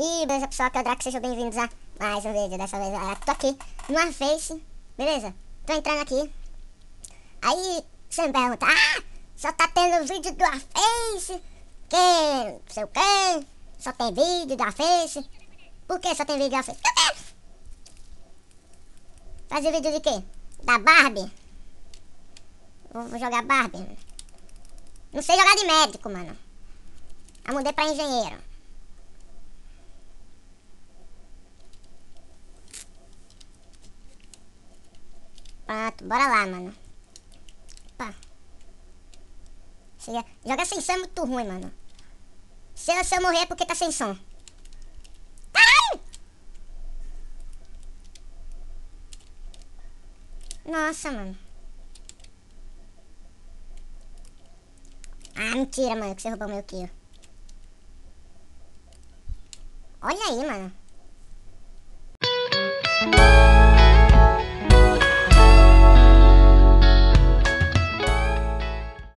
E beleza pessoal, aqui é o Draco, sejam bem-vindos a mais um vídeo, dessa vez eu é, tô aqui no face, beleza? Tô entrando aqui, aí você me pergunta, ah, só tá tendo vídeo do face, que não sei o que, só tem vídeo do face, por que só tem vídeo da face? Fazer vídeo de quê? Da Barbie? Vou jogar Barbie, não sei jogar de médico, mano, eu mudei pra engenheiro. pato. Bora lá, mano. Opa. Jogar sem som é muito ruim, mano. Se eu, se eu morrer é porque tá sem som. Caralho! Nossa, mano. Ah, mentira, mano, que você roubou meu kill. Olha aí, mano.